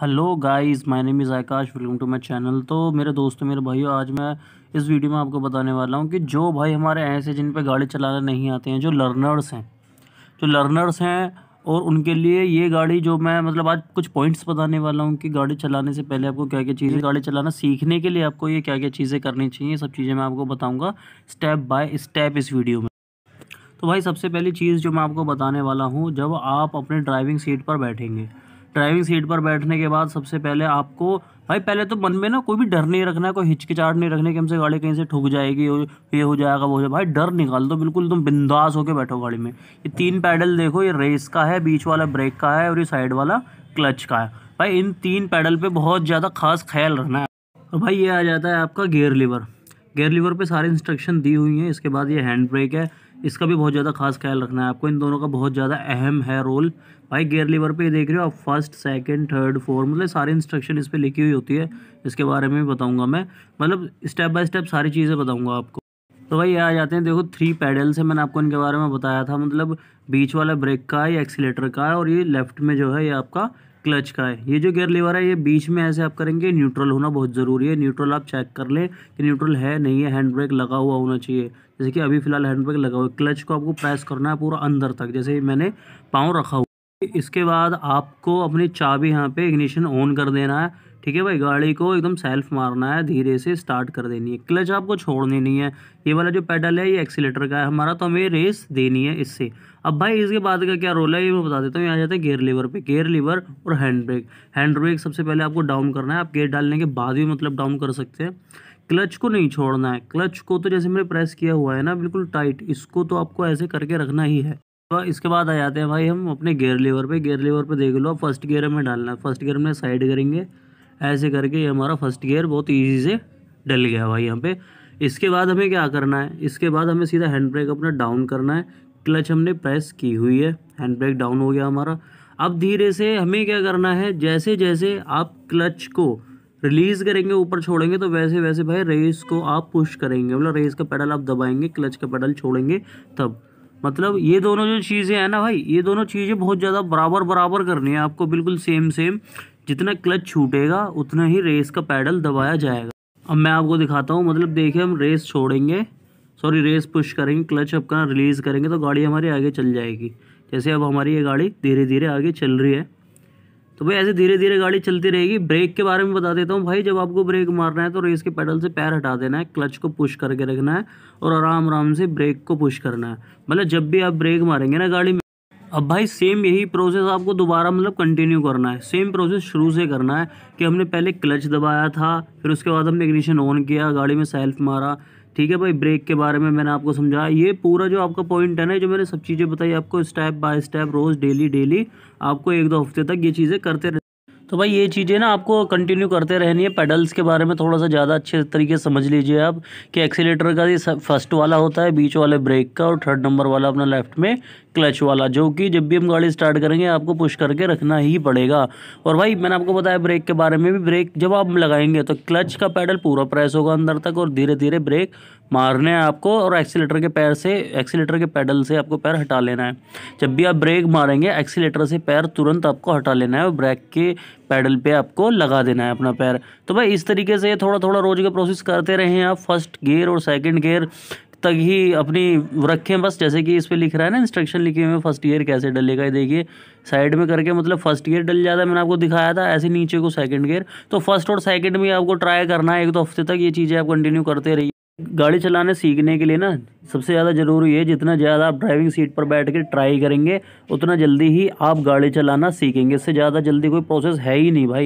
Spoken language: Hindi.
hello guys my name is Akash welcome to my channel तो मेरे दोस्तों मेरे भाइयों आज मैं इस वीडियो में आपको बताने वाला हूँ कि जो भाई हमारे ऐसे जिन पे गाड़ी चलाना नहीं आते हैं जो लर्नर्स हैं जो लर्नर्स हैं और उनके लिए ये गाड़ी जो मैं मतलब आज कुछ पॉइंट्स बताने वाला हूँ कि गाड़ी चलाने से पहले आपको क्या क्या चीज़ें गाड़ी चलाना सीखने के लिए आपको ये क्या क्या चीज़ें करनी चाहिए सब चीज़ें मैं आपको बताऊँगा स्टेप बाय स्टेप इस वीडियो में तो भाई सबसे पहली चीज़ जो मैं आपको बताने वाला हूँ जब आप अपने ड्राइविंग सीट पर बैठेंगे ड्राइविंग सीट पर बैठने के बाद सबसे पहले आपको भाई पहले तो मन में ना कोई भी डर नहीं रखना है कोई हिचकिचाट नहीं रखने कि हमसे गाड़ी कहीं से ठुक जाएगी ये हो जाएगा वो हो जाएगा भाई डर निकाल दो बिल्कुल तुम बिंदास होकर बैठो गाड़ी में ये तीन पैडल देखो ये रेस का है बीच वाला ब्रेक का है और ये साइड वाला क्लच का है भाई इन तीन पैडल पर बहुत ज़्यादा खास ख्याल रखना है और भाई ये आ जाता है आपका गेयर लीवर गेयर लीवर पर सारे इंस्ट्रक्शन दी हुई हैं इसके बाद ये हैंड ब्रेक है इसका भी बहुत ज़्यादा खास ख्याल रखना है आपको इन दोनों का बहुत ज़्यादा अहम है रोल भाई गेयर लीवर पे देख रहे हो आप फर्स्ट सेकंड थर्ड फोर्थ मतलब सारी इंस्ट्रक्शन इस पर लिखी हुई होती है इसके बारे में भी बताऊँगा मैं मतलब स्टेप बाय स्टेप सारी चीज़ें बताऊँगा आपको तो भाई ये आ जाते हैं देखो थ्री पैडल्स है मैंने आपको इनके बारे में बताया था मतलब बीच वाला ब्रेक का है एक्सीटर का है और ये लेफ्ट में जो है ये आपका क्लच का है ये जो गियर लेवर है ये बीच में ऐसे आप करेंगे न्यूट्रल होना बहुत ज़रूरी है न्यूट्रल आप चेक कर लें कि न्यूट्रल है नहीं है हैंड ब्रेक लगा हुआ होना चाहिए जैसे कि अभी फिलहाल हैंड ब्रेक लगा हुआ है क्लच को आपको प्रेस करना है पूरा अंदर तक जैसे मैंने पाँव रखा हुआ इसके बाद आपको अपनी चाबी यहाँ पे इग्निशन ऑन कर देना है ठीक है भाई गाड़ी को एकदम सेल्फ मारना है धीरे से स्टार्ट कर देनी है क्लच आपको छोड़नी नहीं है ये वाला जो पैडल है ये एक्सीटर का है हमारा तो हमें रेस देनी है इससे अब भाई इसके बाद का क्या रोल है ये मैं बता देता हूँ यहाँ जाते हैं गेयर लीवर पे गेयर लीवर और हैंड ब्रेक हैंड ब्रेक सबसे पहले आपको डाउन करना है आप गेयर डालने के बाद भी मतलब डाउन कर सकते हैं क्लच को नहीं छोड़ना है क्लच को तो जैसे मैंने प्रेस किया हुआ है ना बिल्कुल टाइट इसको तो आपको ऐसे करके रखना ही है तो इसके बाद आ जाते हैं भाई हम अपने गेयर लीवर पे गेयर लीवर पे देख लो फर्स्ट गेयर में डालना है फर्स्ट गेयर में साइड करेंगे ऐसे करके ये हमारा फर्स्ट गियर बहुत ईजी से डल गया भाई यहाँ पे इसके बाद हमें क्या करना है इसके बाद हमें सीधा हैंड ब्रेक अपना डाउन करना है क्लच हमने प्रेस की हुई है हैंड ब्रेक डाउन हो गया हमारा अब धीरे से हमें क्या करना है जैसे जैसे आप क्लच को रिलीज़ करेंगे ऊपर छोड़ेंगे तो वैसे वैसे भाई रेस को आप पुश करेंगे मतलब रेस का पेडल आप दबाएंगे क्लच का पेडल छोड़ेंगे तब मतलब ये दोनों जो चीज़ें हैं ना भाई ये दोनों चीज़ें बहुत ज़्यादा बराबर बराबर करनी है आपको बिल्कुल सेम सेम जितना क्लच छूटेगा उतना ही रेस का पैडल दबाया जाएगा अब मैं आपको दिखाता हूँ मतलब देखिए हम रेस छोड़ेंगे सॉरी रेस पुश करेंगे क्लच अपना रिलीज़ करेंगे तो गाड़ी हमारी आगे चल जाएगी जैसे अब हमारी ये गाड़ी धीरे धीरे आगे चल रही है तो भाई ऐसे धीरे धीरे गाड़ी चलती रहेगी ब्रेक के बारे में बता देता हूँ भाई जब आपको ब्रेक मारना है तो रेस के पैडल से पैर हटा देना है क्लच को पुश करके रखना है और आराम आराम से ब्रेक को पुश करना है मतलब जब भी आप ब्रेक मारेंगे ना गाड़ी में अब भाई सेम यही प्रोसेस आपको दोबारा मतलब कंटिन्यू करना है सेम प्रोसेस शुरू से करना है कि हमने पहले क्लच दबाया था फिर उसके बाद हमने इग्निशन ऑन किया गाड़ी में सेल्फ मारा ठीक है भाई ब्रेक के बारे में मैंने आपको समझाया ये पूरा जो आपका पॉइंट है ना जो मैंने सब चीज़ें बताई आपको स्टेप बाय स्टेप रोज़ डेली डेली आपको एक दो हफ्ते तक ये चीज़ें करते तो भाई ये चीज़ें ना आपको कंटिन्यू करते रहनी है पेडल्स के बारे में थोड़ा सा ज़्यादा अच्छे तरीके से समझ लीजिए आप कि एक्सीटर का ये फर्स्ट वाला होता है बीच वाले ब्रेक का और थर्ड नंबर वाला अपना लेफ्ट में क्लच वाला जो कि जब भी हम गाड़ी स्टार्ट करेंगे आपको पुश करके रखना ही पड़ेगा और भाई मैंने आपको बताया ब्रेक के बारे में भी ब्रेक जब आप लगाएंगे तो क्लच का पैडल पूरा प्रेस होगा अंदर तक और धीरे धीरे ब्रेक मारने हैं आपको और एक्सीटर के पैर से एक्सीटर के पैडल से आपको पैर हटा लेना है जब भी आप ब्रेक मारेंगे एक्सीटर से पैर तुरंत आपको हटा लेना है और ब्रेक के पैडल पे आपको लगा देना है अपना पैर तो भाई इस तरीके से थोड़ा थोड़ा रोज का प्रोसेस करते रहें आप फर्स्ट गेयर और सेकेंड गेयर तक ही अपनी रखें बस जैसे कि इस पर लिख रहा है ना इंस्ट्रक्शन लिखे हुए फर्स्ट ईयर कैसे डलेगा ये देखिए साइड में करके मतलब फर्स्ट ईयर डल जाता है मैंने आपको दिखाया था ऐसे नीचे को सेकंड ईयर तो फर्स्ट और सेकंड में आपको ट्राई करना है एक दो तो हफ्ते तक ये चीज़ें आप कंटिन्यू करते रहिए गाड़ी चलाने सीखने के लिए ना सबसे ज़्यादा ज़रूरी है जितना ज़्यादा आप ड्राइविंग सीट पर बैठ के ट्राई करेंगे उतना जल्दी ही आप गाड़ी चलाना सीखेंगे इससे ज़्यादा जल्दी कोई प्रोसेस है ही नहीं भाई